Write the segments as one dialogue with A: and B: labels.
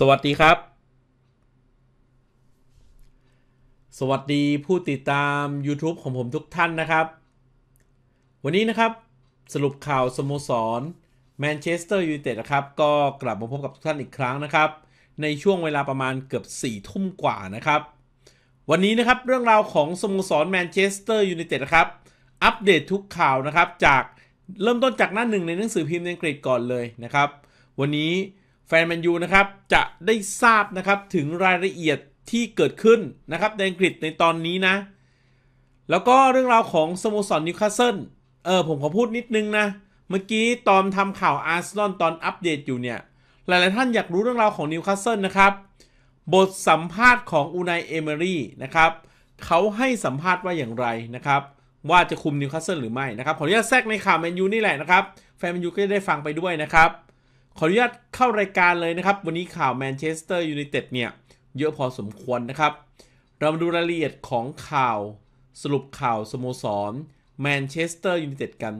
A: สวัสดีครับ สวัสดีผู้ติดตาม YouTube ของผมทุกท่านนะครับ วันนี้นะครับสรุปข่าวสโมสร แมนเชสเตอร์ยูไนเต็ดนะครับ ก็กลับมาพบกับทุกท่านอีกครั้งนะครับ ในช่วงเวลาประมาณเกือบ4ทุ่มกว่านะครับ วันนี้นะครับเรื่องราวของสโมสร แมนเชสเตอร์ยูไนเต็ดนะครับ อัปเดตทุกข่าวนะครับ จากเริ่มต้นจากหน้าหนึ่งในหนังสือพิมพ์อังกฤษก่อนเลยนะครับ วันนี้แฟนแมนยูนะครับจะได้ทราบนะครับถึงรายละเอียดที่เกิดขึ้นนะครับในอังกฤษในตอนนี้นะ แล้วก็เรื่องราวของสโมสรนิวคาสเซิลเออผมขอพูดนิดนึงนะ เมื่อกี้ตอนทำข่าวอาร์เซนอลตอนอัปเดตอยู่เนี่ยหลายๆท่านอยากรู้เรื่องราวของนิวคาสเซิลนะครับ บทสัมภาษณ์ของอูนายเอเมรี่นะครับเขาให้สัมภาษณ์ว่าอย่างไรนะครับ ว่าจะคุมนิวคาสเซิลหรือไม่นะครับ ขออนุญาตแทรกในข่าวแมนยูนี่แหละนะครับแฟนแมนยูก็จะได้ฟังไปด้วยนะครับขออนุญาตเข้ารายการเลยนะครับ วันนี้ข่าวแมนเชสเตอร์ยูไนเต็ดเนี่ยเยอะพอสมควรนะครับ เรามาดูรายละเอียดของข่าวสรุปข่าวสโมสรแมนเชสเตอร์ยูไนเต็ดกัน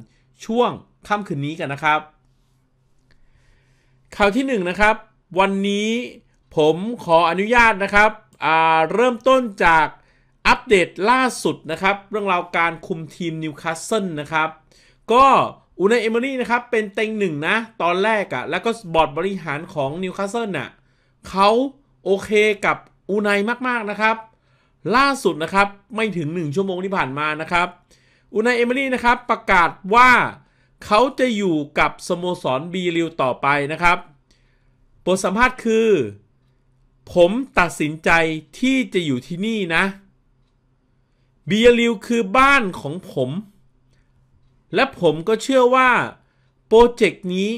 A: ช่วงค่ำคืนนี้กันนะครับ ข่าวที่1นนะครับวันนี้ผมขออนุญาตนะครับเริ่มต้นจากอัปเดตล่าสุดนะครับ เรื่องราวการคุมทีมนิวคาสเซิลนะครับ ก็อูนายเอเมอรี่นะครับ เป็นเต็งหนึ่งนะ ตอนแรกอะแล้วก็บอร์ดบริหารของนิวคาสเซิลน่ะเขาโอเคกับอูนายมากๆนะครับ ล่าสุดนะครับ ไม่ถึง 1 ชั่วโมงที่ผ่านมานะครับอูนายเอเมอรี่นะครับ ประกาศว่าเขาจะอยู่กับ สโมสร บีริวต่อไปนะครับบทสัมภาษณ์คือ ผมตัดสินใจที่จะอยู่ที่นี่นะ บีริวคือบ้านของผมและผมก็เชื่อว่า โปรเจกต์นี้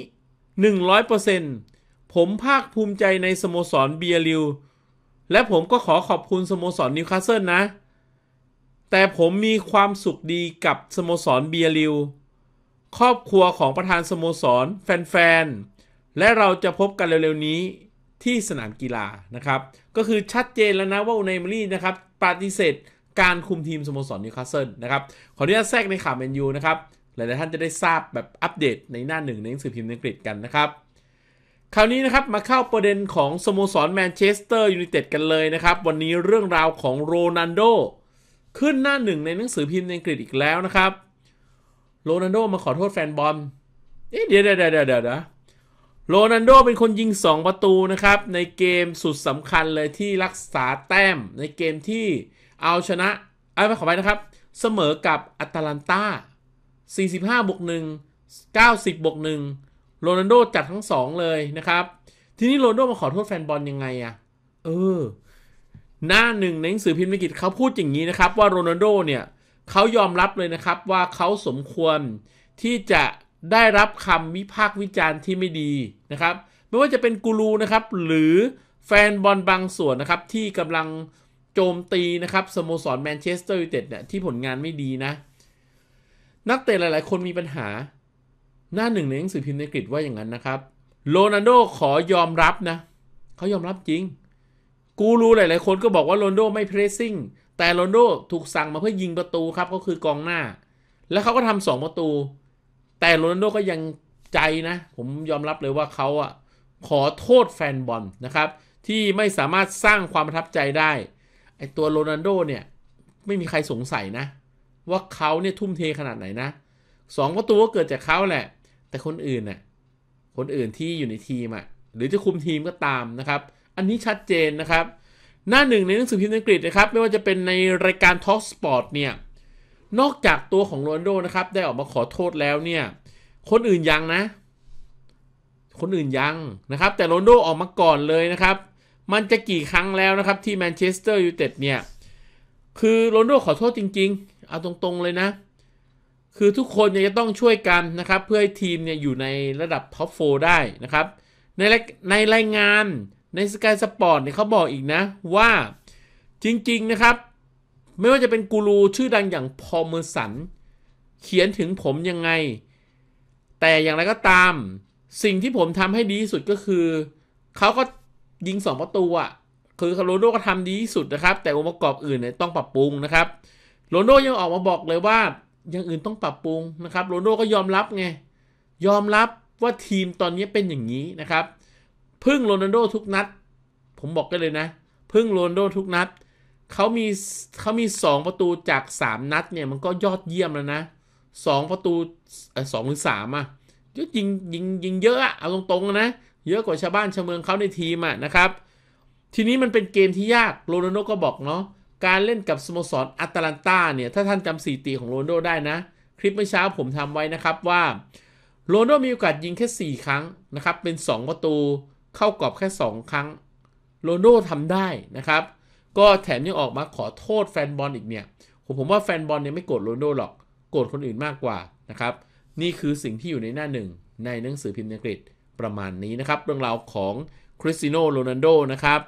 A: 100%ผมภาคภูมิใจในสโมสรเบียริว และผมก็ขอขอบคุณสโมสร นิวคาสเซิลนะ แต่ผมมีความสุขดีกับสโมสรเบียริว ครอบครัวของประธานสโมสรแฟนๆ และเราจะพบกันเร็ว ๆ นี้ที่สนามกีฬานะครับ ก็คือชัดเจนแล้วนะว่า อุนเอมรีนะครับปฏิเสธการคุมทีมสโมสรนิวคาสเซิลนะครับ ขออนุญาตแทรกในข่าวเมนยูนะครับหลายๆท่านจะได้ทราบแบบอัปเดตในหน้าหนึ่งในหนังสือพิมพ์อังกฤษกันนะครับ คราวนี้นะครับ มาเข้าประเด็นของสโมสรแมนเชสเตอร์ยูไนเต็ดกันเลยนะครับ วันนี้เรื่องราวของโรนัลโดขึ้นหน้าหนึ่งในหนังสือพิมพ์อังกฤษอีกแล้วนะครับ โรนัลโดมาขอโทษแฟนบอลเอ๊ะเดี๋ยวเดี๋ยวเดี๋ยวเดี๋ยวโรนัลโดเป็นคนยิง2ประตูนะครับในเกมสุดสำคัญเลยที่รักษาแต้มในเกมที่เอาชนะไอ้ขอไปนะครับ เสมอกับอัตแลนตา45บวก1 90บวก1โรนัลโดจัดทั้งสองเลยนะครับ ทีนี้โรนัลโดมาขอโทษแฟนบอลยังไงอะเออหน้าหนึ่งในหนังสือพิมพ์อังกฤษเขาพูดอย่างนี้นะครับ ว่าโรนัลโดเนี่ยเขายอมรับเลยนะครับว่าเขาสมควรที่จะได้รับคำวิพากษ์วิจารณ์ที่ไม่ดีนะครับ ไม่ว่าจะเป็นกูรูนะครับ หรือแฟนบอลบางส่วนนะครับที่กำลังโจมตีนะครับสโมสรแมนเชสเตอร์ยูไนเต็ดเนี่ยที่ผลงานไม่ดีนะนักเตะหลายๆ คนมีปัญหา หน้าหนึ่งในหนังสือพิมพ์ในอังกฤษว่าอย่างนั้นนะครับโรนัลโดขอยอมรับนะ เขายอมรับจริง กูรู้หลาย ๆ คนก็บอกว่าโรนโดไม่เพรสซิ่งแต่โรนโดถูกสั่งมาเพื่อยิงประตูครับ ก็คือกองหน้า แล้วเขาก็ทำสองประตู แต่โรนโดก็ยังใจนะ ผมยอมรับเลยว่าเขาอ่ะ ขอโทษแฟนบอลนะครับ ที่ไม่สามารถสร้างความประทับใจได้ไอตัวโรนัลโดเนี่ยไม่มีใครสงสัยนะว่าเขาเนี่ยทุ่มเทขนาดไหนนะสองประตูก็เกิดจากเขาแหละ แต่คนอื่นน่ะคนอื่นที่อยู่ในทีมอ่ะ หรือจะคุมทีมก็ตามนะครับ อันนี้ชัดเจนนะครับ หน้าหนึ่งในหนังสือพิมพ์อังกฤษนะครับ ไม่ว่าจะเป็นในรายการท็อกสปอร์ตเนี่ย นอกจากตัวของโรนโดนะครับ ได้ออกมาขอโทษแล้วเนี่ย คนอื่นยังนะ คนอื่นยังนะครับ แต่โรนโดออกมาก่อนเลยนะครับ มันจะกี่ครั้งแล้วนะครับที่แมนเชสเตอร์ยูไนเต็ดเนี่ย คือโรนโดขอโทษจริงเอาตรง ๆเลยนะ คือทุกคนเนี่ยจะต้องช่วยกันนะครับ เพื่อให้ทีมเนี่ยอยู่ในระดับท็อปโฟได้นะครับ ในในรายงานในสกายสปอร์ตเนี่ยเขาบอกอีกนะว่าจริงๆนะครับ ไม่ว่าจะเป็นกูรูชื่อดังอย่างพอมเมอร์สัน เขียนถึงผมยังไง แต่อย่างไรก็ตามสิ่งที่ผมทำให้ดีที่สุดก็คือ เขาก็ยิงสองประตูอะ่ะ คือคาร์โลโดก็ทำดีที่สุดนะครับ แต่องค์ประกอบอื่นเนี่ยต้องปรับปรุงนะครับโรนโดยังออกมาบอกเลยว่ายังอื่นต้องปรับปรุงนะครับ โรนโดก็ยอมรับไงยอมรับว่าทีมตอนนี้เป็นอย่างนี้นะครับพึ่งโรนโดทุกนัดผมบอกกันเลยนะพึ่งโรนโดทุกนัดเขามีเขามี 2 ประตูจาก 3 นัดเนี่ยมันก็ยอดเยี่ยมแล้วนะ 2 ประตูสองหรือสามอ่ะยิงยิงยิงเยอะเอาตรงๆนะ เยอะกว่าชาวบ้านชาวเมืองเขาในทีมอ่ะนะครับทีนี้มันเป็นเกมที่ยากโรนโดก็บอกเนาะการเล่นกับสโมสรอัตแลนตาเนี่ย ถ้าท่านจำสถิติของโรนโดได้นะ คลิปเมื่อเช้าผมทำไว้นะครับว่าโรนโดมีโอกาสยิงแค่ 4 ครั้งนะครับเป็น 2 ประตูเข้ากรอบแค่ 2 ครั้งโรนโดทำได้นะครับ ก็แถมยังออกมาขอโทษแฟนบอลอีกเนี่ย ผมผมว่าแฟนบอลเนี่ยไม่โกรธโรนโดหรอกโกรธคนอื่นมากกว่านะครับ นี่คือสิ่งที่อยู่ในหน้าหนึ่งในหนังสือพิมพ์อังกฤษประมาณนี้นะครับ เรื่องราวของคริสติโนโรนัลโดนะครับ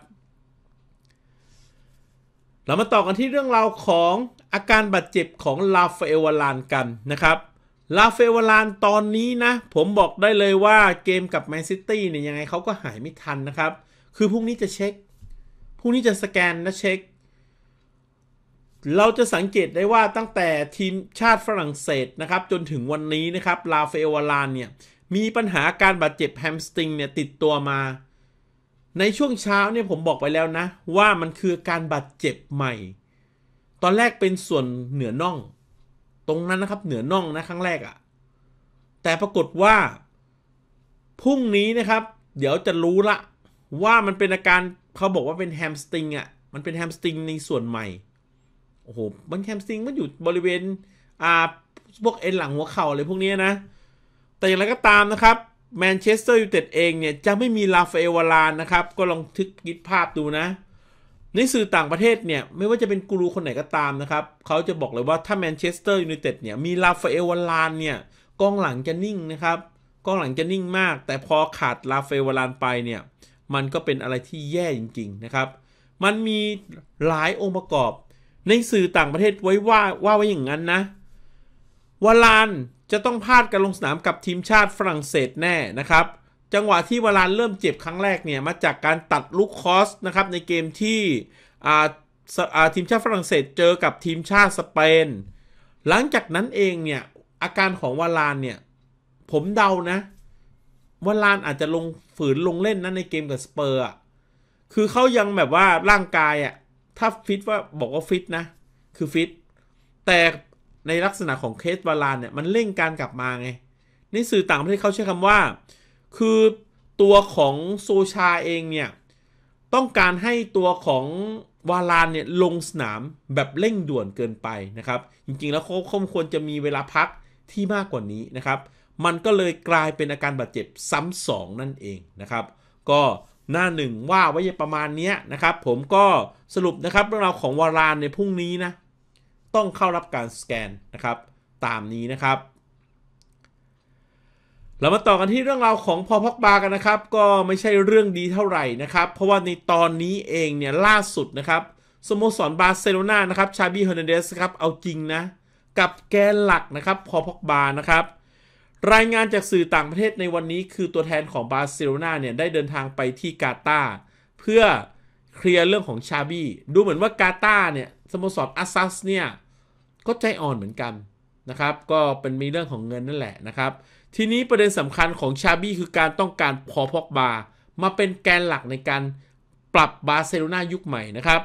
A: รามาต่อกันที่เรื่องราวของอาการบาดเจ็บของลาฟเอวาลานกันนะครับลาเฟวาลานตอนนี้นะ ผมบอกได้เลยว่าเกมกับแมนซิตี้เนี่ยยังไงเขาก็หายไม่ทันนะครับ คือพรุ่งนี้จะเช็คพรุ่งนี้จะสแกนและเช็ค เราจะสังเกตได้ว่าตั้งแต่ทีมชาติฝรั่งเศสนะครับจนถึงวันนี้นะครับลาเฟวาลานเนี่ยมีปัญหาการบาดเจ็บแฮมสติงเนี่ยติดตัวมาในช่วงเช้าเนี่ยผมบอกไปแล้วนะ ว่ามันคือการบาดเจ็บใหม่ ตอนแรกเป็นส่วนเหนือน่องตรงนั้นนะครับ เหนือน่องนะครั้งแรกอะ่ะแต่ปรากฏว่าพรุ่งนี้นะครับ เดี๋ยวจะรู้ละว่ามันเป็นอาการเขาบอกว่าเป็นแฮมสติงอ่ะมันเป็นแฮมสติงในส่วนใหม่โอ้โหมันแฮมสติงมันอยู่บริเวณอ่าพวกเอ็นหลังหัวเข่าอะไรพวกนี้นะ แต่อย่างไรก็ตามนะครับแมนเชสเตอร์ยูไนเต็ดเองเนี่ยจะไม่มีลาฟเอวาลานนะครับก็ลองทึกคิดภาพดูนะ ในสื่อต่างประเทศเนี่ย ไม่ว่าจะเป็นกูรูคนไหนก็ตามนะครับเขาจะบอกเลยว่าถ้าแมนเชสเตอร์ยูไนเต็ดเนี่ยมีลาฟเอวาลานเนี่ยกองหลังจะนิ่งนะครับกองหลังจะนิ่งมาก แต่พอขาดลาเฟวาลานไปเนี่ยมันก็เป็นอะไรที่แย่จริง ๆนะครับ มันมีหลายองค์ประกอบ ในสื่อต่างประเทศไว้ว่าว่าไว้อย่างนั้นนะวาลานจะต้องพลาดการลงสนามกับทีมชาติฝรั่งเศสแน่นะครับ จังหวะที่วาลานเริ่มเจ็บครั้งแรกเนี่ย มาจากการตัดลูกคอสนะครับในเกมที่ทีมชาติฝรั่งเศสเจอกับทีมชาติสเปน หลังจากนั้นเองเนี่ย อาการของวาลานเนี่ย ผมเดานะ วาลานอาจจะลงฝืนลงเล่นนะในเกมกับสเปอร์ คือเขายังแบบว่าร่างกายอะ่ะถ้าฟิตว่าบอกว่าฟิตนะคือฟิตแต่ในลักษณะของเคสวาลานเนี่ยมันเร่งการกลับมาไง ในสื่อต่างประเทศเขาใช้คำว่า คือตัวของโซชาเองเนี่ย ต้องการให้ตัวของวาลานเนี่ยลงสนามแบบเร่งด่วนเกินไปนะครับ จริงๆแล้วเขาควรจะมีเวลาพักที่มากกว่านี้นะครับ มันก็เลยกลายเป็นอาการบาดเจ็บซ้ำสองนั่นเองนะครับ ก็หน้าหนึ่งว่าไว้ประมาณนี้นะครับ ผมก็สรุปนะครับเรื่องราวของวารานในพรุ่งนี้นะต้องเข้ารับการสแกนนะครับ ตามนี้นะครับ เรามาต่อกันที่เรื่องราวของพอพอกบา กันนะครับ ก็ไม่ใช่เรื่องดีเท่าไหร่นะครับ เพราะว่าในตอนนี้เองเนี่ยล่าสุดนะครับสโมสรบาร์เซโลนานะครับชาบี้เฮอร์นนเดสครับเอาจริงนะ กับแกนหลักนะครับ พอพอกบา นะครับ รายงานจากสื่อต่างประเทศในวันนี้คือตัวแทนของบาร์เซโลนาเนี่ย ได้เดินทางไปที่กาตาร์เพื่อเคลียร์เรื่องของชาบี้ดูเหมือนว่ากาตาร์เนี่ยสโมสรอัสซัสเนี่ยก็ใจอ่อนเหมือนกันนะครับ ก็เป็นมีเรื่องของเงินนั่นแหละนะครับ ทีนี้ประเด็นสำคัญของชาบี้คือการต้องการพอพอกบา มาเป็นแกนหลักในการปรับบาร์เซโลนายุคใหม่นะครับ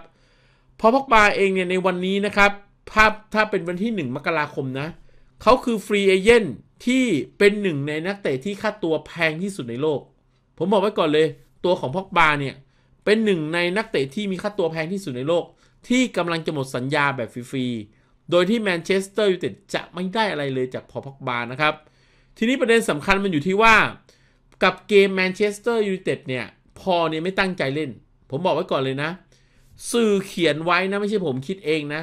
A: พอพอกบาเองเนี่ยในวันนี้นะครับ ภาพถ้าเป็นวันที่ 1 มกราคมนะ เขาคือฟรีเอเจนต์ที่เป็นหนึ่งในนักเตะที่ค่าตัวแพงที่สุดในโลก ผมบอกไว้ก่อนเลยตัวของพอกบาเนี่ยเป็นหนึ่งในนักเตะที่มีค่าตัวแพงที่สุดในโลกที่กำลังจะหมดสัญญาแบบฟรี ๆ โดยที่แมนเชสเตอร์ยูไนเต็ดจะไม่ได้อะไรเลยจากพอพักบานะครับ ทีนี้ประเด็นสำคัญมันอยู่ที่ว่ากับเกมแมนเชสเตอร์ยูไนเต็ดเนี่ย พอเนี่ยไม่ตั้งใจเล่น ผมบอกไว้ก่อนเลยนะ สื่อเขียนไว้นะไม่ใช่ผมคิดเองนะ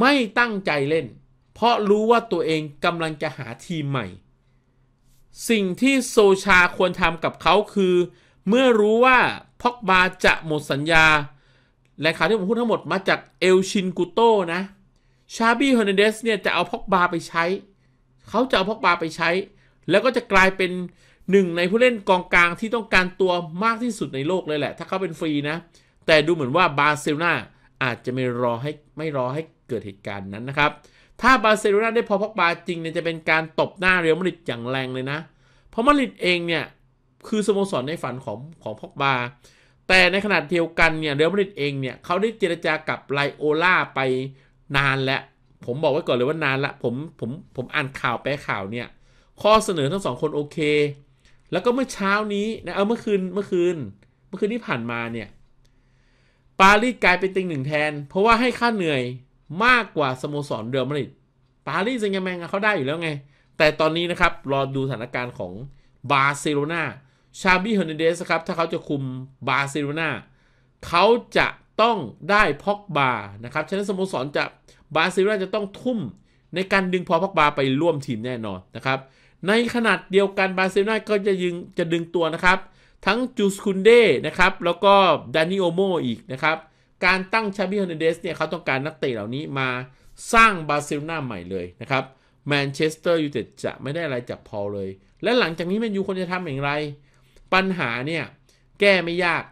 A: ไม่ตั้งใจเล่น เพราะรู้ว่าตัวเองกำลังจะหาทีมใหม่ สิ่งที่โซชาควรทำกับเขาคือ เมื่อรู้ว่าพอกบาจะหมดสัญญาแลงข่าวที่ผมพูดทั้งหมดมาจากเอลชินกุโต้นะชาบี้เฮอร์นนเดสเนี่ยจะเอาพ็อกบาไปใช้ เขาจะเอาพ็อกบาไปใช้ แล้วก็จะกลายเป็นหนึ่งในผู้เล่นกองกลางที่ต้องการตัวมากที่สุดในโลกเลยแหละ ถ้าเขาเป็นฟรีนะ แต่ดูเหมือนว่าบาร์เซโลนาอาจจะไม่รอให้ไม่รอให้เกิดเหตุการณ์นั้นนะครับ ถ้าบาร์เซโลนาได้พอพอกบาจริงเนี่ยจะเป็นการตบหน้าเรอัลมาดริดอย่างแรงเลยนะเพราะมาดริดเองเนี่ยคือสโมสรในฝันของของพอกบาแต่ในขณะเดียวกันเนี่ยเรอัลมาดริดเองเนี่ยเขาได้เจรจากับไลโอล่าไปนานแล้วผมบอกไว้ก่อนเลยว่านานละผมผมผมอ่านข่าวแปลข่าวเนี่ยข้อเสนอทั้งสองคนโอเค แล้วก็เมื่อเช้านี้นะเออเมื่อคืนเมื่อคืน เมื่อคืนที่ผ่านมาเนี่ยปารีสกลายเป็นติงหนึ่งแทนเพราะว่าให้ค่าเหนื่อยมากกว่าสโมสรเรอัลมาดริดปารีสยังไมงเขาได้อยู่แล้วไงแต่ตอนนี้นะครับรอดูสถานการณ์ของบาร์เซโลนาชาบีเฮอร์นเดสครับ ถ้าเขาจะคุมบาร์เซโลนาเขาจะต้องได้พอกบา นะครับฉะนั้นสโมสรจะบาร์เซโลนาจะต้องทุ่มในการดึงพอพอกบาไปร่วมทีมแน่นอนนะครับ ในขนาดเดียวกันบาร์เซโลนาก็จะยึงจะดึงตัวนะครับ ทั้งจูสคุนเด้นะครับ แล้วก็ดานิโอโมอีกนะครับ การตั้งชาบีเฮอร์นเดสเนี่ยเขาต้องการนักเตะเหล่านี้มาสร้างบาร์เซโลนาใหม่เลยนะครับแมนเชสเตอร์ยูไนเต็ดจะไม่ได้อะไรจากพอเลย และหลังจากนี้แมนยูควรจะทำอย่างไรปัญหาเนี่ยแก้ไม่ยาก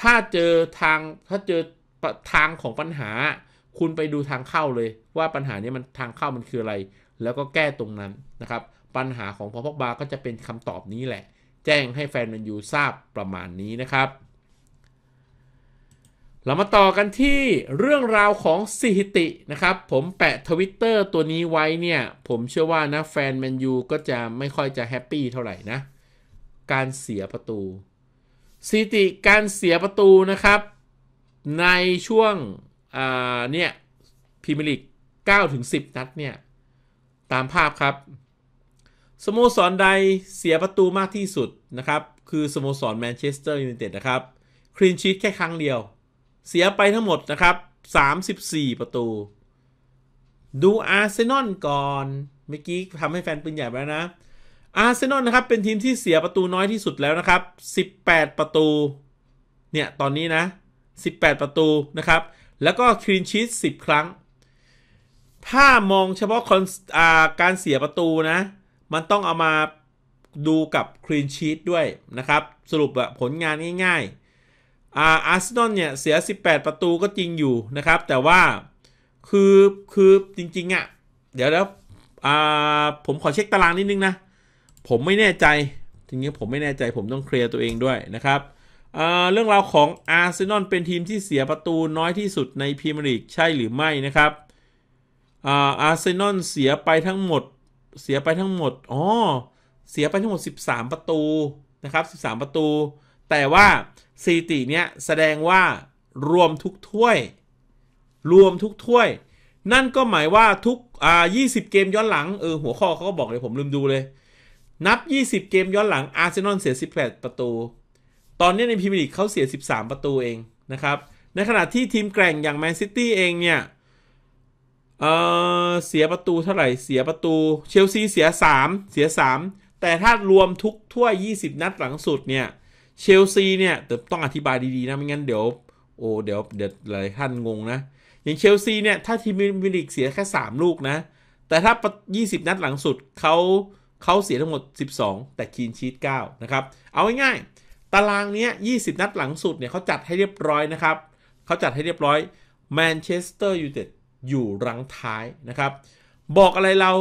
A: ถ้าเจอทางถ้าเจอทางของปัญหา คุณไปดูทางเข้าเลย ว่าปัญหานี้มันทางเข้ามันคืออะไร แล้วก็แก้ตรงนั้นนะครับ ปัญหาของพอพกบาก็จะเป็นคำตอบนี้แหละ แจ้งให้แฟนมมนยูทราบประมาณนี้นะครับ เรามาต่อกันที่เรื่องราวของสหิตินะครับ ผมแปะทวิตเตอร์ตัวนี้ไว้เนี่ย ผมเชื่อว่านะแฟนแมนยูก็จะไม่ค่อยจะแฮปปี้เท่าไหร่นะการเสียประตูสถิติการเสียประตูนะครับ ในช่วงเนี่ยพิมลิก9 ถึง 10 นัดเนี่ย ตามภาพครับ สโมสรใดเสียประตูมากที่สุดนะครับ คือสโมสรแมนเชสเตอร์ยูไนเต็ดนะครับคลีนชีตแค่ครั้งเดียว เสียไปทั้งหมดนะครับ 34 ประตู ดูอาร์เซนอลก่อนเมื่อกี้ทำให้แฟนปืนใหญ่ไปแล้วนะอาร์เซนอลนะครับเป็นทีมที่เสียประตูน้อยที่สุดแล้วนะครับ18 ประตูเนี่ยตอนนี้นะ 18 ประตูนะครับแล้วก็คลีนชีส10 ครั้ง ถ้ามองเฉพาะคอนาการเสียประตูนะมันต้องเอามาดูกับคลีนชีสด้วยนะครับสรุปบบผลงานง่ายๆอาร์เซนอลเนี่ยเสีย 18 ประตูก็จริงอยู่นะครับแต่ว่าคือคือจริงๆอ่ะเดี๋ยวแล้วผมขอเช็คตารางนิดนึงนะผมไม่แน่ใจทีนี้ผมไม่แน่ใจผมต้องเคลียร์ตัวเองด้วยนะครับเเรื่องราวของอาร์เซนอลเป็นทีมที่เสียประตูน้อยที่สุดในพรีเมียร์ลีกใช่หรือไม่นะครับอาร์เซนอลเสียไปทั้งหมดเสียไปทั้งหมดอ๋อเสียไปทั้งหมด 13 ประตูนะครับ13 ประตู แต่ว่าสีิติเนี้ยแสดงว่ารวมทุกถ้วย รวมทุกถ้วย นั่นก็หมายว่าทุกอ่า20 เกมย้อนหลังเออหัวข้อเขาก็บอกเลยผมลืมดูเลยนับ 20 เกมย้อนหลังอาร์เซนอลเสีย 18 ประตู ตอนนี้ในพรีเมียร์ลีกเขาเสีย 13 ประตูเองนะครับ ในขณะที่ทีมแกร่งอย่างแมนซิตี้เองเนี่ยเเสียประตูเท่าไหร่ เสียประตู เชลซี เสีย 3 เสีย 3 แต่ถ้ารวมทุกทั่ว 20 นัดหลังสุดเนี่ย เชลซีเนี่ย ต้องอธิบายดี ๆ นะ ไม่งั้นเดี๋ยว โอ้เดี๋ยวเดี๋ยวหลายท่านงงนะ อย่างเชลซีเนี่ย ถ้าทีมมิลิกเสียแค่ 3 ลูกนะแต่ถ้า 20 นัดหลังสุดเขาเขาเสียทั้งหมด 12 แต่คีนชีต9นะครับ เอาง่ายๆ ตารางนี้ 20 นัดหลังสุดเนี่ยเขาจัดให้เรียบร้อยนะครับ เขาจัดให้เรียบร้อย แมนเชสเตอร์ยูไนเต็ดอยู่รังท้ายนะครับ บอกอะไรเรา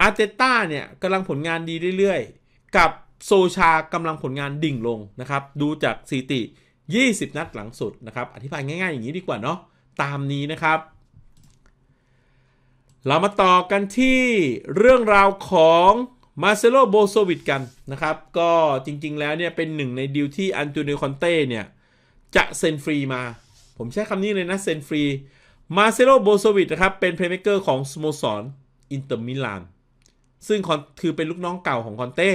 A: อาร์เตต้าเนี่ยกำลังผลงานดีเรื่อยๆ กับโซชากำลังผลงานดิ่งลงนะครับ ดูจากสถิติ 20 นัดหลังสุดนะครับ อธิบายง่าย ๆอย่างนี้ดีกว่าเนาะ ตามนี้นะครับเรามาต่อกันที่เรื่องราวของมาเซโลโบโซวิดกันนะครับ ก็จริงๆแล้วเนี่ยเป็นหนึ่งในดีลที่อันตูเนคอนเต้เนี่ย จะเซ็นฟรีมา ผมใช้คำนี้เลยนะเซ็นฟรีมาเซโลโบโซวิดนะครับเป็นเพลย์เมคเกอร์ของสโมสรอินเตอร์มิลานซึ่งคือเป็นลูกน้องเก่าของคอนเต้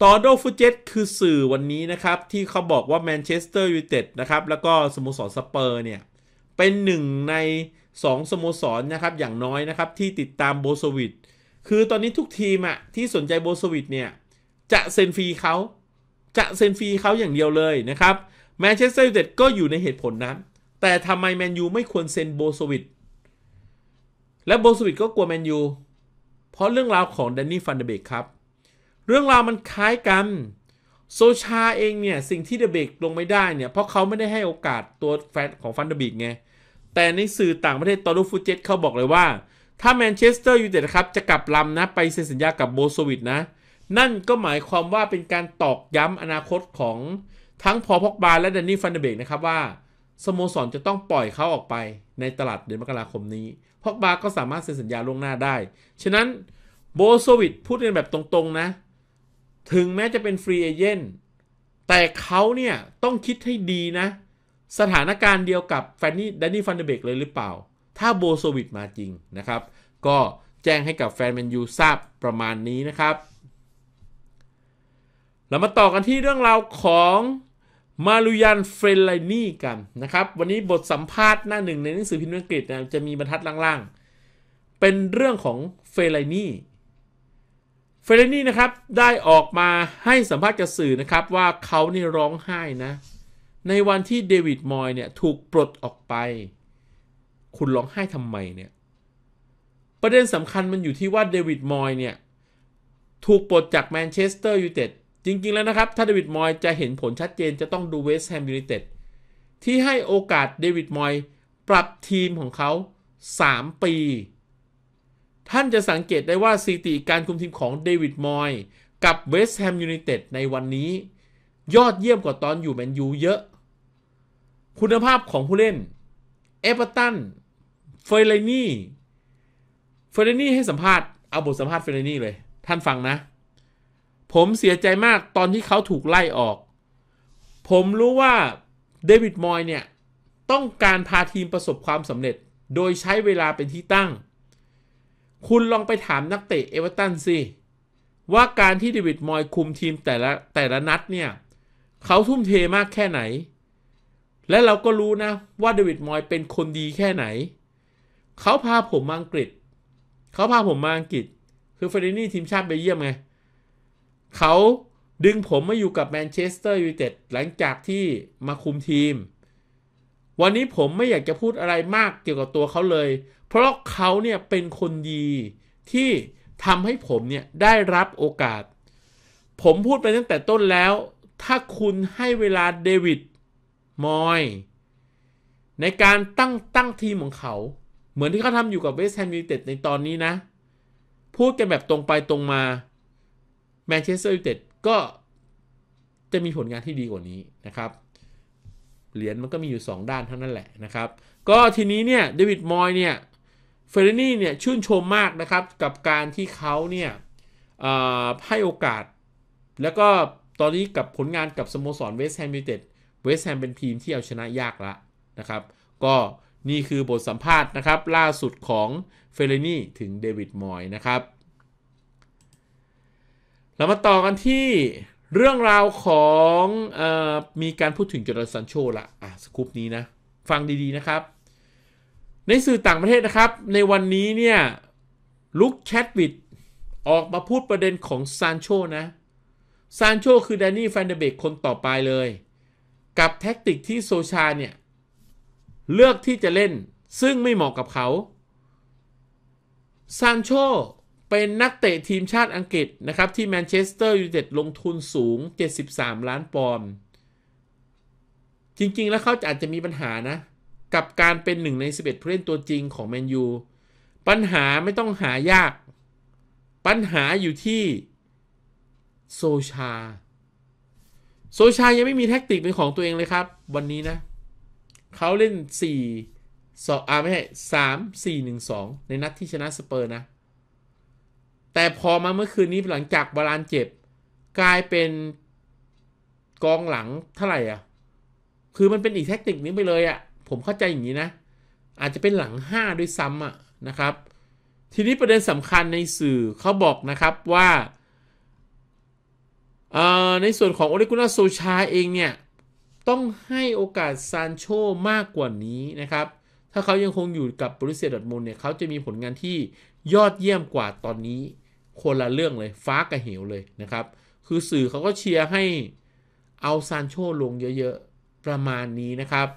A: ตอโดฟูเจตคือสื่อวันนี้นะครับ ที่เขาบอกว่าแมนเชสเตอร์ยูไนเต็ดนะครับ แล้วก็สโมสรสเปอร์เนี่ย เป็นหนึ่งใน2 สโมสรนนะครับอย่างน้อยนะครับที่ติดตามโบสวิตคือตอนนี้ทุกทีมอะที่สนใจโบสวิตเนี่ยจะเซ็นฟรีเขาจะเซ็นฟรีเขาอย่างเดียวเลยนะครับแมนเชสเตอร์ยูไนเต็ดก็อยู่ในเหตุผลนั้น แต่ทำไมแมนยูไม่ควรเซ็นโบสวิตและโบสวิตก็กลัวแมนยู เพราะเรื่องราวของแดนนี่ฟันเดเบกครับ เรื่องราวมันคล้ายกัน โซชาเองเนี่ยสิ่งที่เดเบกลงไม่ได้เนี่ยเพราะเขาไม่ได้ให้โอกาสตัวแฟนของฟันเดเบกไงแต่ในสื่อต่างประเทศตอนลูฟูเจตเขาบอกเลยว่า ถ้าแมนเชสเตอร์ยูไนเต็ดครับจะกลับลำนะไปเซ็นสัญญากับโบโซวิตนะนั่นก็หมายความว่าเป็นการตอกย้ำอนาคตของทั้งพอพอกบาและแดนนี่ฟันเดเบกนะครับว่าสโมสรจะต้องปล่อยเขาออกไปในตลาดเดือนมกราคมนี้ พอกบาก็สามารถเซ็นสัญญาล่วงหน้าได้ ฉะนั้นโบโซวิตพูดกันแบบตรงๆนะ ถึงแม้จะเป็นฟรีเอเจนต์แต่เขาเนี่ยต้องคิดให้ดีนะสถานการณ์เดียวกับแฟนนี่แดนนี่ฟันเดเบกเลยหรือเปล่า ถ้าโบโซวิดมาจริงนะครับ ก็แจ้งให้กับแฟนแมนยูทราบประมาณนี้นะครับ เรามาต่อกันที่เรื่องราวของ มาลุยันเฟรนไลนี่กันนะครับ วันนี้บทสัมภาษณ์หน้าหนึ่งในหนังสือพิมพ์อังกฤษนะจะมีบรรทัดล่างๆเป็นเรื่องของเฟรไลนี่ เฟรไลนี่นะครับได้ออกมาให้สัมภาษณ์กับสื่อนะครับว่าเขานี่ร้องไห้นะในวันที่เดวิด มอย เนี่ย ถูกปลดออกไป คุณร้องไห้ทำไมเนี่ย ประเด็นสำคัญมันอยู่ที่ว่าเดวิด มอย เนี่ย ถูกปลดจากแมนเชสเตอร์ยูไนเต็ด จริงๆแล้วนะครับ ถ้าเดวิด มอย จะเห็นผลชัดเจนจะต้องดูเวสต์แฮมยูไนเต็ดที่ให้โอกาสเดวิด มอย ปรับทีมของเขา 3 ปี ท่านจะสังเกตได้ว่าสถิติการคุมทีมของเดวิด มอยกับเวสต์แฮมยูไนเต็ดในวันนี้ยอดเยี่ยมกว่าตอนอยู่แมนยูเยอะคุณภาพของผู้เล่นเอเวอร์ตันเฟรนนี่เฟรนนี่ให้สัมภาษณ์เอาบทสัมภาษณ์เฟรนนี่เลย ท่านฟังนะ ผมเสียใจมากตอนที่เขาถูกไล่ออก ผมรู้ว่าเดวิดมอยเนี่ยต้องการพาทีมประสบความสำเร็จโดยใช้เวลาเป็นที่ตั้งคุณลองไปถามนักเตะเอเวอร์ตันสิว่าการที่เดวิดมอยคุมทีมแต่ละแต่ละนัดเนี่ยเขาทุ่มเทมากแค่ไหนและเราก็รู้นะว่าเดวิดมอยเป็นคนดีแค่ไหน เขาพาผมมาอังกฤษ เขาพาผมมาอังกฤษ คือเฟรนนี่ทีมชาติไปเยี่ยมไง เขาดึงผมมาอยู่กับแมนเชสเตอร์ยูไนเต็ด หลังจากที่มาคุมทีม วันนี้ผมไม่อยากจะพูดอะไรมากเกี่ยวกับตัวเขาเลย เพราะเขาเนี่ยเป็นคนดีที่ทำให้ผมเนี่ยได้รับโอกาส ผมพูดไปตั้งแต่ต้นแล้ว ถ้าคุณให้เวลาเดวิดมอยในการตั้ง ตั้งทีมของเขาเหมือนที่เขาทำอยู่กับเวสต์แฮมยูไนเต็ดในตอนนี้นะ พูดกันแบบตรงไปตรงมาแมนเชสเตอร์ยูไนเต็ดก็จะมีผลงานที่ดีกว่านี้นะครับ เหรียญมันก็มีอยู่ 2 ด้านเท่านั้นแหละนะครับ ก็ทีนี้เนี่ยเดวิดมอยเนี่ยเฟรนี่เนี่ยชื่นชมมากนะครับ กับการที่เขาเนี่ยให้โอกาส แล้วก็ตอนนี้กับผลงานกับสโมสรเวสต์แฮมยูไนเต็ดเวสต์แฮมเป็นทีมที่เอาชนะยากละนะครับ ก็นี่คือบทสัมภาษณ์นะครับ ล่าสุดของเฟเลนี่ถึงเดวิดมอยนะครับเรามาต่อกันที่เรื่องราวของออมีการพูดถึงจอร์แดนซันโชละอ่ะสกูปนี้นะ ฟังดีๆนะครับ ในสื่อต่างประเทศนะครับ ในวันนี้เนี่ย ลุคแชทวิดออกมาพูดประเด็นของซานโชนะ ซานโชคือแดนนี่แฟนเดเบกคนต่อไปเลยกับแท็กติกที่โซชาเนี่ย เลือกที่จะเล่นซึ่งไม่เหมาะกับเขาซานโชเป็นนักเตะทีมชาติอังกฤษนะครับที่แมนเชสเตอร์ยูไนเต็ดลงทุนสูง 73 ล้านปอนด์จริงๆแล้วเขาอาจจะมีปัญหานะ กับการเป็นหนึ่งใน 11ผู้เล่นตัวจริงของแมนยู ปัญหาไม่ต้องหายากปัญหาอยู่ที่ โซชาโซชายังไม่มีแท็กติกเป็นของตัวเองเลยครับวันนี้นะเขาเล่น4 2อ่าไม่ใช่3 4 1 2 ในนัดที่ชนะสเปอร์นะ แต่พอมาเมื่อคืนนี้หลังจากบาลานเจ็บ กลายเป็นกองหลังเท่าไหร่อ่ะ คือมันเป็นอีกแท็กติกนี้ไปเลยอ่ะ ผมเข้าใจอย่างนี้นะ อาจจะเป็นหลัง 5 ด้วยซ้ำอ่ะนะครับ ทีนี้ประเด็นสำคัญในสื่อเขาบอกนะครับว่าในส่วนของโอเลกุนาโซชาเองเนี่ย ต้องให้โอกาสซานโชมากกว่านี้ นะครับถ้าเขายังคงอยู่กับบริเซียดอทมูลเนี่ยเขาจะมีผลงานที่ยอดเยี่ยมกว่าตอนนี้ คนละเรื่องเลยฟ้ากระเหวเลยนะครับคือสื่อเขาก็เชียร์ให้เอาซานโชลงเยอะ ๆ ประมาณนี้นะครับ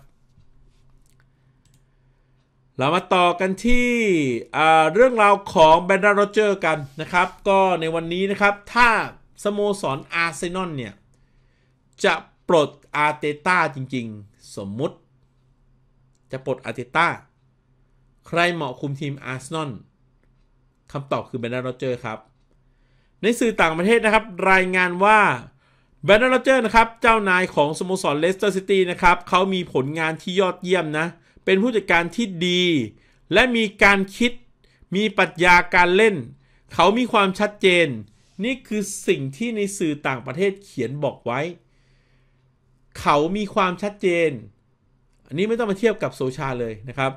A: เรามาต่อกันที่เรื่องราวของแบรนด์โรเจอร์กันนะครับ ก็ในวันนี้นะครับถ้าสโมสรอาร์เซนอลเนี่ย จะปลดอาร์เตต้าจริงๆ สมมุติ จะปลดอาร์เตต้า ใครเหมาะคุมทีมอาร์เซนอลคำตอบคือเบนนร์โรเจอร์ครับ ในสื่อต่างประเทศนะครับรายงานว่าเบนนร์โรเจอร์นะครับ เจ้านายของสโมสรเลสเตอร์ซิตี้นะครับเขามีผลงานที่ยอดเยี่ยมนะ เป็นผู้จัดการที่ดี และมีการคิด มีปรัชญาการเล่น เขามีความชัดเจนนี่คือสิ่งที่ในสื่อต่างประเทศเขียนบอกไว้ เขามีความชัดเจน อันนี้ไม่ต้องมาเทียบกับโซชาเลยนะครับ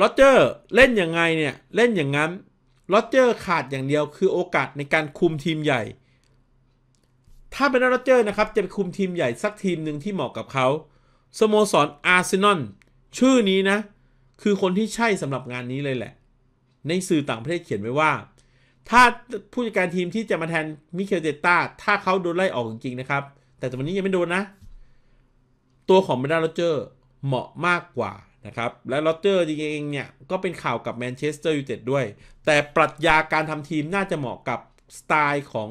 A: ลอเจอร์เล่นยังไงเนี่ย เล่นอย่างนั้นลอเจอร์ขาดอย่างเดียวคือโอกาสในการคุมทีมใหญ่ ถ้าเป็นลอเจอร์นะครับจะไปคุมทีมใหญ่สักทีมหนึ่งที่เหมาะกับเขา สโมสรอาร์เซนอลชื่อนี้นะ คือคนที่ใช่สำหรับงานนี้เลยแหละ ในสื่อต่างประเทศเขียนไว้ว่าถ้าผู้จัดการทีมที่จะมาแทนมิเคลเตต้าถ้าเขาโดนไล่ออกจริงๆนะครับ แต่ตอนนี้ยังไม่โดนนะตัวของเบรดาโรเจอร์เหมาะมากกว่านะครับ และโรเจอร์จริงๆเนี่ยก็เป็นข่าวกับแมนเชสเตอร์ยูไนเต็ดด้วย แต่ปรัชญาการทำทีมน่าจะเหมาะกับสไตล์ของ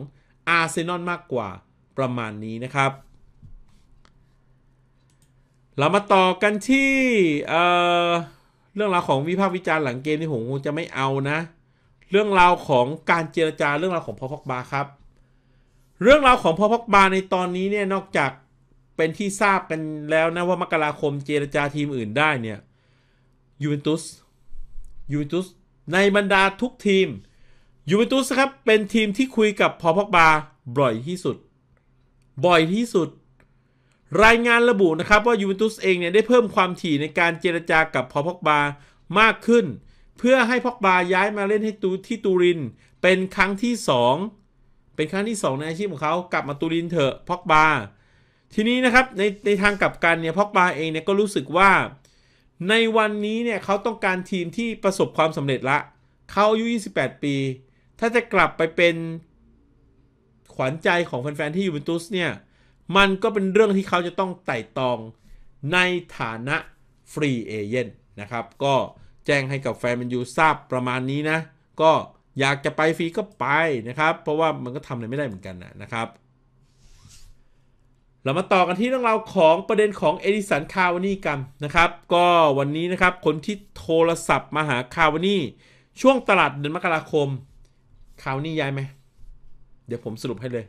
A: อาร์เซนอลมากกว่าประมาณนี้นะครับเรามาต่อกันที่เเรื่องราวของวิพากษ์วิจารณ์หลังเกมที่ผมจะไม่เอานะเรื่องราวของการเจรจาเรื่องราวของพอพอกบาครับ เรื่องราวของพอพอกบาในตอนนี้เนี่ยนอกจากเป็นที่ทราบกันแล้วนะว่ามกราคมเจรจาทีมอื่นได้เนี่ยยูเวนตุสยูเวนตุสในบรรดาทุกทีมยูเวนตุสครับเป็นทีมที่คุยกับพอพอกบาบ่อยที่สุด บ่อยที่สุด รายงานระบุนะครับว่ายูเวนตุสเองเนี่ยได้เพิ่มความถี่ในการเจรจากับพอพอกบามากขึ้นเพื่อให้พอกบาย้ายมาเล่นให้ตูที่ตูรินเป็นครั้งที่ 2 เป็นครั้งที่ 2 ในอาชีพของเขากลับมาตูรินเถอะพอกบาทีนี้นะครับในในทางกลับกันเนี่ยพอกบาเองเนี่ยก็รู้สึกว่า ในวันนี้เนี่ยเขาต้องการทีมที่ประสบความสำเร็จละเขาอายุ28 ปี ถ้าจะกลับไปเป็นขวัญใจของแฟนๆที่ยูเวนตุสเนี่ยมันก็เป็นเรื่องที่เขาจะต้องไต่ตองในฐานะฟรีเอเย่นนะครับ ก็แจ้งให้กับแฟนแมนยูทราบประมาณนี้นะ ก็อยากจะไปฟรีก็ไปนะครับ เพราะว่ามันก็ทำอะไรไม่ได้เหมือนกันนะครับ เรามาต่อกันที่เรื่องราวของประเด็นของ เอดิสันคาวานี่กันนะครับ ก็วันนี้นะครับคนที่โทรศัพท์มาหาคาวานี่ช่วงตลาดเดือนมกราคมคาวานี่ย้ายไหม เดี๋ยวผมสรุปให้เลย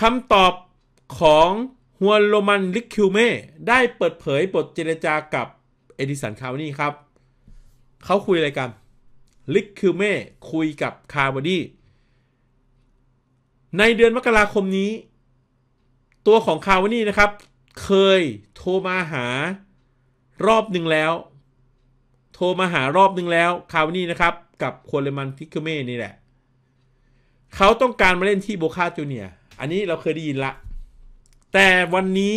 A: คำตอบของฮวนโรมันลิคิวเม่ได้เปิดเผยบทเจรจากับเอดิสันคาร์วนี่ครับเขาคุยอะไรกันลิกคิวเม่คุยกับคาร์บอดี้ในเดือนมกราคมนี้ ตัวของคาร์วนี่นะครับ เคยโทรมาหา รอบหนึ่งแล้ว โทรมาหารอบหนึ่งแล้วคาร์วนี่นะครับกับควเลมันฟิกคิวเม่นี่แหละเขาต้องการมาเล่นที่โบคาจูเนียอันนี้เราเคยได้ยินละแต่วันนี้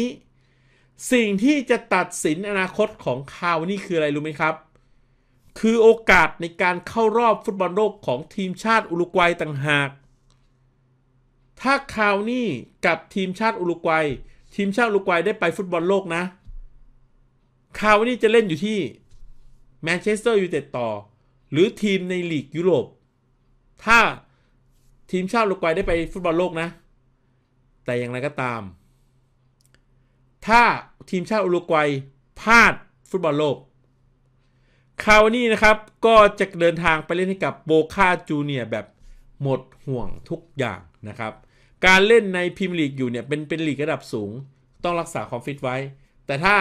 A: สิ่งที่จะตัดสินอนาคตของคาวนี่คืออะไรรู้ไหมครับ คือโอกาสในการเข้ารอบฟุตบอลโลกของทีมชาติอุรุกวัยต่างหาก ถ้าคาวนี่กับทีมชาติอุรุกวัย ทีมชาติอุรุกวัยได้ไปฟุตบอลโลกนะคาวนี่จะเล่นอยู่ที่แมนเชสเตอร์ยูไนเต็ดต่อหรือทีมในลีกยุโรป ถ้าทีมชาติอุรุกวัยได้ไปฟุตบอลโลกนะ แต่อย่างไรก็ตามถ้าทีมชาติอุรุกวัยพลาดฟุตบอลโลกคาวานี่นะครับก็จะเดินทางไปเล่นให้กับโบคาจูเนียแบบหมดห่วงทุกอย่างนะครับ การเล่นในพรีเมียร์ลีกอยู่เนี่ยเป็นเป็นลีกระดับสูง ต้องรักษาความฟิตไว้ แต่ถ้า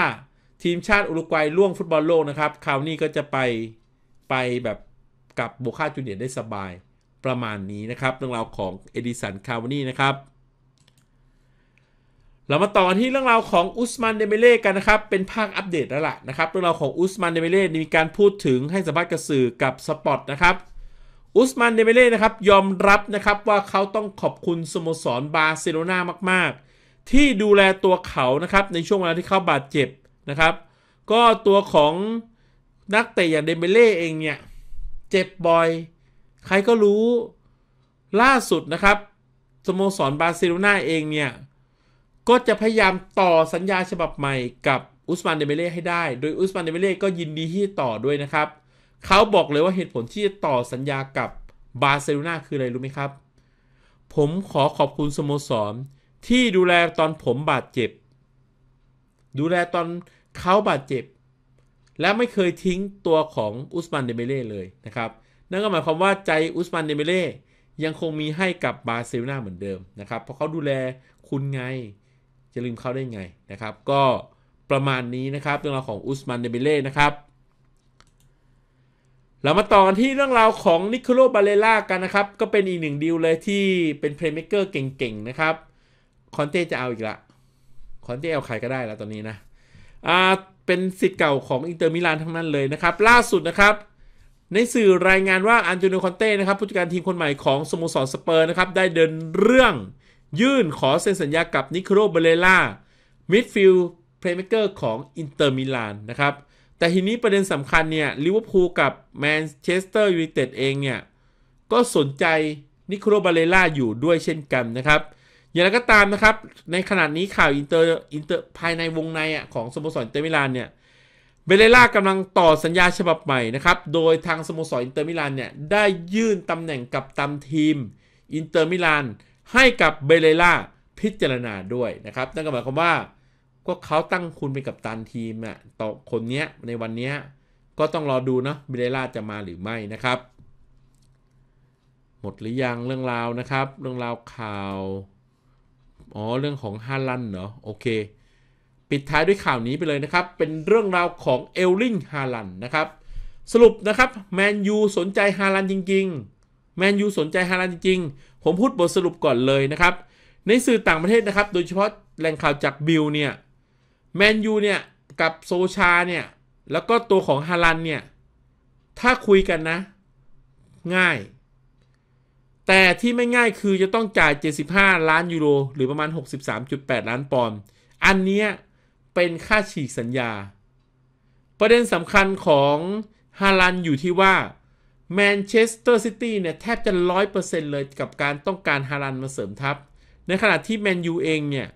A: ทีมชาติอุรุกวัย ล่วงฟุตบอลโลกนะครับคาวานี่ก็จะไปไปแบบกับโบคาจูเนียได้สบายประมาณนี้นะครับ เรื่องราวของเอดิสันคาวานี่นะครับเรามาต่อที่เรื่องราวของอุสมานเดเมเล่กันนะครับ เป็นภาคอัปเดตแล้วล่ะนะครับเรื่องราวของอุสมานเดเมเล่ มีการพูดถึงให้สัมภาษณ์กับสื่อกับสปอตนะครับอุสมานเดเมเล่นะครับยอมรับนะครับว่าเขาต้องขอบคุณสโมสรบาร์เซโลนามากๆ ที่ดูแลตัวเขานะครับในช่วงเวลาที่เขาบาดเจ็บนะครับก็ตัวของนักเตะอย่างเดเมเล่เองเนี่ยเจ็บบ่อยใครก็รู้ล่าสุดนะครับสโมสรบาร์เซโลนาเองเนี่ยก็จะพยายามต่อสัญญาฉบับใหม่กับอุสมานเดเมเล่ให้ได้ โดยอุสมานเดเมเล่ก็ยินดีที่ต่อด้วยนะครับ เขาบอกเลยว่าเหตุผลที่จะต่อสัญญากับบาร์เซโลนาคืออะไรรู้ไหมครับ ผมขอขอบคุณสโมสรที่ดูแลตอนผมบาดเจ็บ ดูแลตอนเขาบาดเจ็บ และไม่เคยทิ้งตัวของอุสมานเดเมเล่เลยนะครับ นั่นก็หมายความว่าใจอุสมานเดเมเล่ยังคงมีให้กับบาร์เซโลนาเหมือนเดิมนะครับ เพราะเขาดูแลคุณไงจะลืมเขาได้ไงนะครับ ก็ประมาณนี้นะครับเรื่องราวของอุสมันเดเบเล่นะครับ เรามาต่อที่เรื่องราวของนิโคลบาเลล่ากันนะครับ ก็เป็นอีกหนึ่งดีลเลยที่เป็นเพลย์เมคเกอร์เก่งๆนะครับคอนเต้จะเอาอีกละคอนเต้เอาใครก็ได้แล้วตอนนี้นะอ่าเป็นสิทธิ์เก่าของอินเตอร์มิลานทั้งนั้นเลยนะครับ ล่าสุดนะครับ ในสื่อรายงานว่าอันโตนิโคอนเต้นะครับ ผู้จัดการทีมคนใหม่ของสโมสรสเปอร์นะครับได้เดินเรื่องยื่นขอเซ็นสัญญากับนิโครเบเลล่ามิดฟิลด์เพลย์เมกเกอร์ของอินเตอร์มิลานนะครับ แต่ทีนี้ประเด็นสำคัญเนี่ยลิเวอร์พูลกับแมนเชสเตอร์ยูไนเต็ดเองเนี่ยก็สนใจนิโคเบเลล่าอยู่ด้วยเช่นกันนะครับอย่างไรก็ตามนะครับในขณะนี้ข่าวอินเตอร์อินเตอร์ภายในวงในอ่ะของสโมสรอินเตอร์มิลานเนี่ยเบเลล่ากำลังต่อสัญญาฉบับใหม่นะครับ โดยทางสโมสรอินเตอร์มิลานเนี่ยได้ยื่นตำแหน่งกับตำทีมอินเตอร์มิลานให้กับเบเลล่าพิจารณาด้วยนะครับ นั่นก็หมายความว่า ก็เขาตั้งคุณเป็นกับตันทีมอะต่อคนเนี้ยในวันเนี้ยก็ต้องรอดูเนาะเบเลล่าจะมาหรือไม่นะครับ หมดหรือยังเรื่องราวนะครับ เรื่องราวข่าว อ๋อ เรื่องของฮาลันเนาะโอเคปิดท้ายด้วยข่าวนี้ไปเลยนะครับ เป็นเรื่องราวของเอลลิงฮาลันนะครับ สรุปนะครับแมนยูสนใจฮาลันจริง ๆแมนยูสนใจฮาลันจริงผมพูดบทสรุปก่อนเลยนะครับ ในสื่อต่างประเทศนะครับ โดยเฉพาะแหล่งข่าวจากบิลเนี่ย แมนยูเนี่ย กับโซชาเนี่ย แล้วก็ตัวของฮาลันเนี่ย ถ้าคุยกันนะ ง่าย แต่ที่ไม่ง่ายคือจะต้องจ่าย 75 ล้านยูโรหรือประมาณ 63.8 ล้านปอนด์อันนี้เป็นค่าฉีกสัญญา ประเด็นสำคัญของฮาลันอยู่ที่ว่าแมนเชสเตอร์ซิตี้เนี่ยแทบจะ 100%เลยกับการต้องการฮารันมาเสริมทัพ ในขณะที่แมนยูเองเนี่ย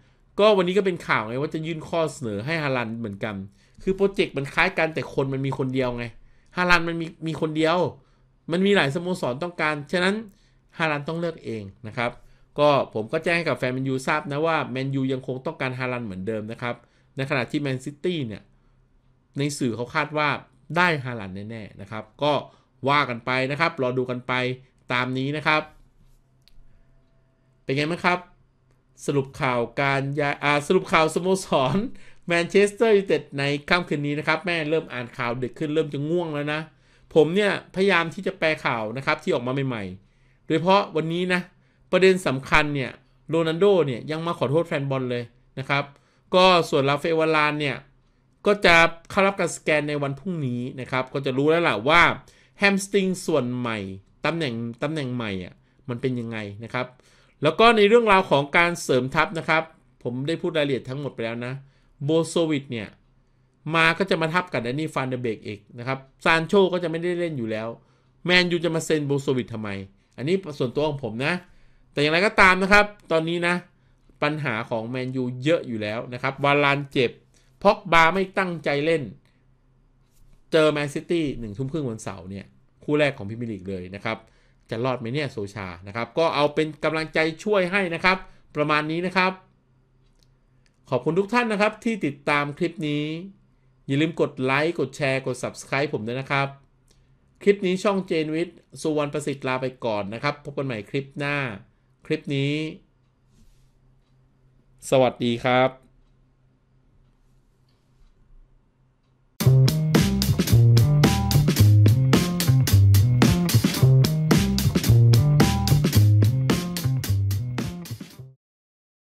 A: ก็วันนี้ก็เป็นข่าวไงว่าจะยื่นข้อเสนอให้ฮารันเหมือนกัน คือโปรเจกต์มันคล้ายกันแต่คนมันมีคนเดียวไง ฮารันมันมีมีคนเดียว มันมีหลายสโมสรต้องการ ฉะนั้นฮารันต้องเลือกเองนะครับ ก็ผมก็แจ้งให้กับแฟนแมนยูทราบนะว่าแมนยูยังคงต้องการฮารันเหมือนเดิมนะครับ ในขณะที่แมนซิตี้เนี่ย ในสื่อเขาคาดว่าได้ฮารันแน่ๆนะครับ ก็ว่ากันไปนะครับ รอดูกันไปตามนี้นะครับ เป็นไงบ้างครับ สรุปข่าวการยายสรุปข่าวสโมสรแมนเชสเตอร์ยูไนเต็ดในค่ำคืนนี้นะครับ แม่เริ่มอ่านข่าวเด็กขึ้นเริ่มจะง่วงแล้วนะ ผมเนี่ย พยายามที่จะแปลข่าวนะครับที่ออกมาใหม่ๆ โดยเฉพาะวันนี้นะประเด็นสำคัญเนี่ย โรนัลโดเนี่ยยังมาขอโทษแฟนบอลเลยนะครับ ก็ส่วนลาเฟวาลานเนี่ยก็จะเข้ารับการสแกนในวันพรุ่งนี้นะครับ ก็จะรู้แล้วล่ะว่าแฮมสติงส่วนใหม่ตำแหน่งตำแหน่งใหม่อ่ะมันเป็นยังไงนะครับ แล้วก็ในเรื่องราวของการเสริมทัพนะครับ ผมได้พูดรายละเอียดทั้งหมดไปแล้วนะโบโซวิตเนี่ย มาก็จะมาทับกับแดนนี่ฟานเดเบกเอกนะครับซานโชก็จะไม่ได้เล่นอยู่แล้วแมนยูจะมาเซ็นโบโซวิตทำไม อันนี้ส่วนตัวของผมนะ แต่อย่างไรก็ตามนะครับ ตอนนี้นะ ปัญหาของแมนยูเยอะอยู่แล้วนะครับวาลานเจ็บพ็อกบาไม่ตั้งใจเล่นเจอแมนซิตี้หนึ่งทุ่มครึ่งวันเสาร์เนี่ย คู่แรกของพิมพ์ลีกเลยนะครับจะรอดไหมเนี่ยโซชานะครับ ก็เอาเป็นกำลังใจช่วยให้นะครับ ประมาณนี้นะครับ ขอบคุณทุกท่านนะครับที่ติดตามคลิปนี้ อย่าลืมกดไลค์กดแชร์กด Subscribe ผมด้วยนะครับ คลิปนี้ช่องเจนวิทย์สุวรรณประสิทธิ์ลาไปก่อนนะครับ พบกันใหม่คลิปหน้าคลิปนี้ สวัสดีครับ